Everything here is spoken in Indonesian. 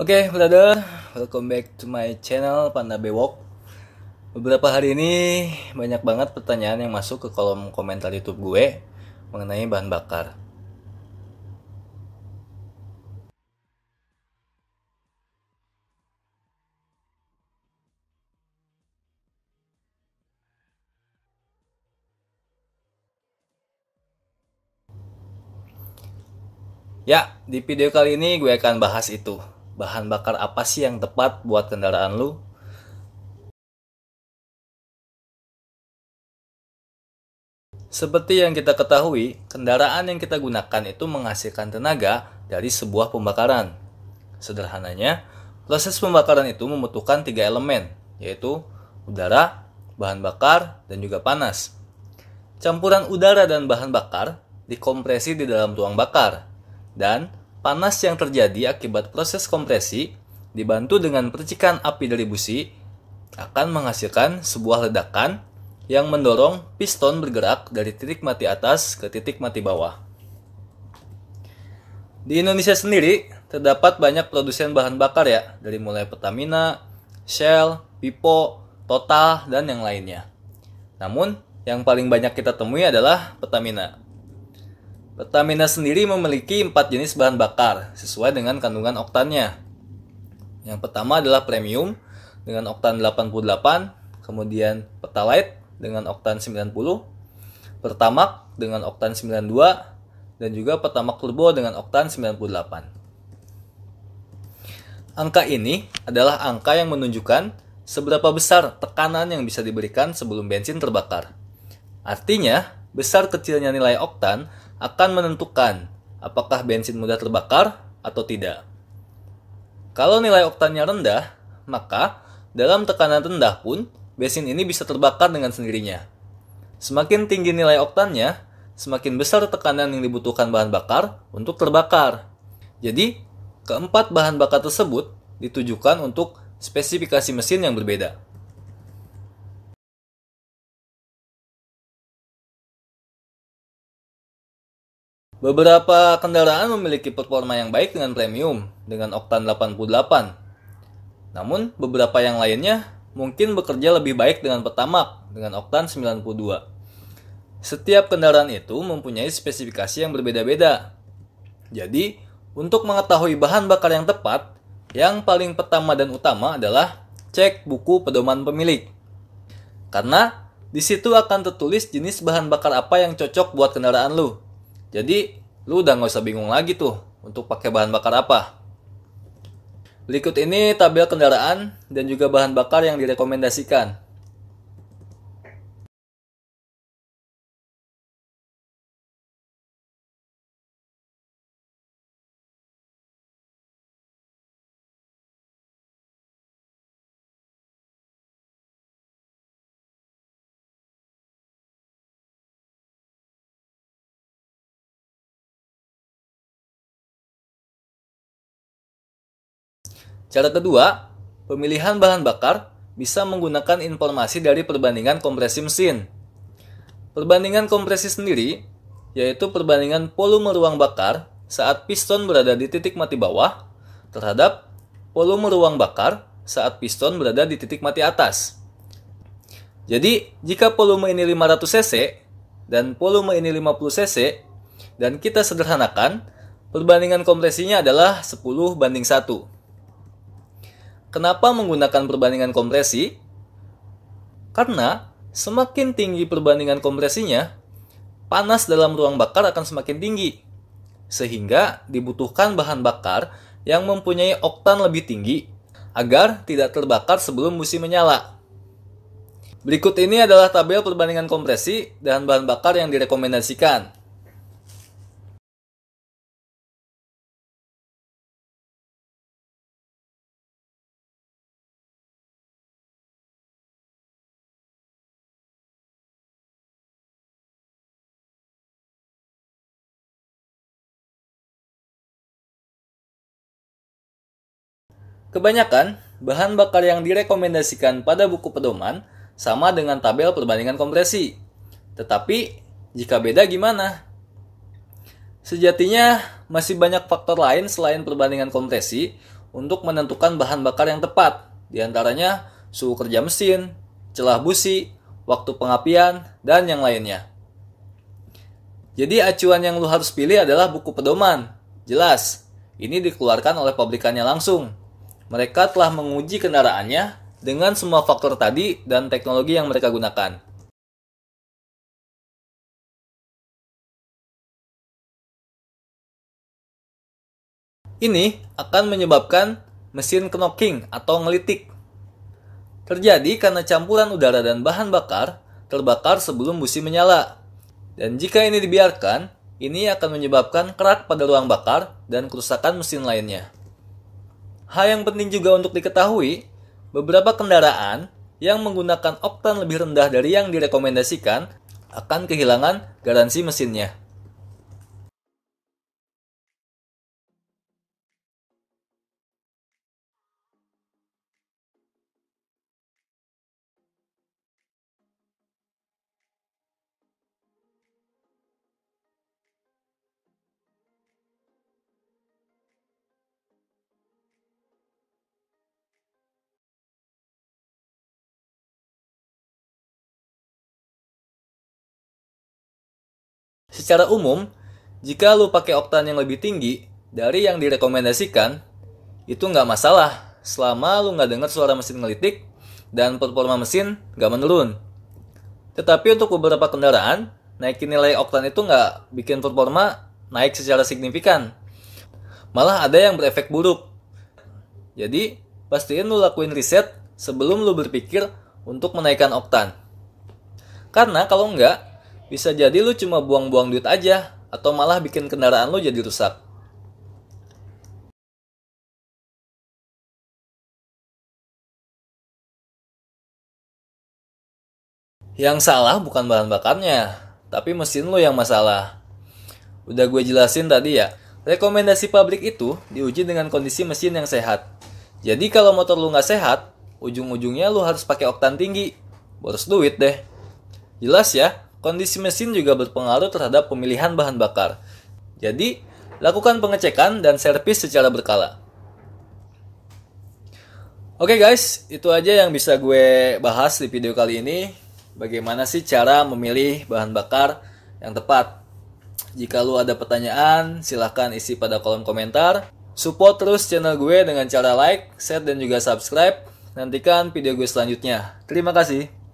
Oke, okay, brother, welcome back to my channel Panda Bewok. Beberapa hari ini banyak banget pertanyaan yang masuk ke kolom komentar YouTube gue mengenai bahan bakar. Ya, di video kali ini gue akan bahas itu bahan bakar apa sih yang tepat buat kendaraan lu? Seperti yang kita ketahui, kendaraan yang kita gunakan itu menghasilkan tenaga dari sebuah pembakaran. Sederhananya, proses pembakaran itu membutuhkan tiga elemen, yaitu udara, bahan bakar, dan juga panas. Campuran udara dan bahan bakar dikompresi di dalam ruang bakar, dan panas yang terjadi akibat proses kompresi dibantu dengan percikan api dari busi akan menghasilkan sebuah ledakan yang mendorong piston bergerak dari titik mati atas ke titik mati bawah. Di Indonesia sendiri terdapat banyak produsen bahan bakar ya, dari mulai Pertamina, Shell, Pipo, Total, dan yang lainnya. Namun, yang paling banyak kita temui adalah Pertamina. Pertamina sendiri memiliki empat jenis bahan bakar sesuai dengan kandungan oktannya. Yang pertama adalah premium dengan oktan 88, kemudian pertalite dengan oktan 90, pertamax dengan oktan 92, dan juga pertamax turbo dengan oktan 98. Angka ini adalah angka yang menunjukkan seberapa besar tekanan yang bisa diberikan sebelum bensin terbakar. Artinya, besar kecilnya nilai oktan akan menentukan apakah bensin mudah terbakar atau tidak. Kalau nilai oktannya rendah, maka dalam tekanan rendah pun bensin ini bisa terbakar dengan sendirinya. Semakin tinggi nilai oktannya, semakin besar tekanan yang dibutuhkan bahan bakar untuk terbakar. Jadi, keempat bahan bakar tersebut ditujukan untuk spesifikasi mesin yang berbeda. Beberapa kendaraan memiliki performa yang baik dengan premium dengan oktan 88. Namun beberapa yang lainnya mungkin bekerja lebih baik dengan petamak dengan oktan 92. Setiap kendaraan itu mempunyai spesifikasi yang berbeda-beda. Jadi, untuk mengetahui bahan bakar yang tepat, yang paling pertama dan utama adalah cek buku pedoman pemilik. Karena di situ akan tertulis jenis bahan bakar apa yang cocok buat kendaraan lu. Jadi lu udah nggak usah bingung lagi tuh untuk pakai bahan bakar apa. Berikut ini tabel kendaraan dan juga bahan bakar yang direkomendasikan. Cara kedua, pemilihan bahan bakar bisa menggunakan informasi dari perbandingan kompresi mesin. Perbandingan kompresi sendiri, yaitu perbandingan volume ruang bakar saat piston berada di titik mati bawah terhadap volume ruang bakar saat piston berada di titik mati atas. Jadi, jika volume ini 500 cc dan volume ini 50 cc, dan kita sederhanakan, perbandingan kompresinya adalah 10 banding 1. Kenapa menggunakan perbandingan kompresi? Karena semakin tinggi perbandingan kompresinya, panas dalam ruang bakar akan semakin tinggi. Sehingga dibutuhkan bahan bakar yang mempunyai oktan lebih tinggi agar tidak terbakar sebelum busi menyala. Berikut ini adalah tabel perbandingan kompresi dan bahan bakar yang direkomendasikan. Kebanyakan, bahan bakar yang direkomendasikan pada buku pedoman sama dengan tabel perbandingan kompresi. Tetapi, jika beda gimana? Sejatinya, masih banyak faktor lain selain perbandingan kompresi untuk menentukan bahan bakar yang tepat, diantaranya suhu kerja mesin, celah busi, waktu pengapian, dan yang lainnya. Jadi acuan yang lu harus pilih adalah buku pedoman. Jelas, ini dikeluarkan oleh pabrikannya langsung, mereka telah menguji kendaraannya dengan semua faktor tadi dan teknologi yang mereka gunakan. Ini akan menyebabkan mesin knocking atau ngelitik. Terjadi karena campuran udara dan bahan bakar terbakar sebelum busi menyala. Dan jika ini dibiarkan, ini akan menyebabkan kerak pada ruang bakar dan kerusakan mesin lainnya. Hal yang penting juga untuk diketahui, beberapa kendaraan yang menggunakan oktan lebih rendah dari yang direkomendasikan akan kehilangan garansi mesinnya. Secara umum, jika lu pakai oktan yang lebih tinggi dari yang direkomendasikan, itu nggak masalah selama lu nggak dengar suara mesin ngelitik dan performa mesin nggak menurun. Tetapi untuk beberapa kendaraan, naikin nilai oktan itu nggak bikin performa naik secara signifikan. Malah ada yang berefek buruk. Jadi, pastiin lu lakuin riset sebelum lu berpikir untuk menaikkan oktan. Karena kalau nggak, bisa jadi lu cuma buang-buang duit aja, atau malah bikin kendaraan lu jadi rusak. Yang salah bukan bahan bakarnya, tapi mesin lo yang masalah. Udah gue jelasin tadi ya, rekomendasi pabrik itu diuji dengan kondisi mesin yang sehat. Jadi kalau motor lo nggak sehat, ujung-ujungnya lo harus pakai oktan tinggi. Boros duit deh. Jelas ya? Kondisi mesin juga berpengaruh terhadap pemilihan bahan bakar. Jadi, lakukan pengecekan dan servis secara berkala. Oke okay guys, itu aja yang bisa gue bahas di video kali ini. Bagaimana sih cara memilih bahan bakar yang tepat? Jika lu ada pertanyaan, silahkan isi pada kolom komentar. Support terus channel gue dengan cara like, share, dan juga subscribe. Nantikan video gue selanjutnya. Terima kasih.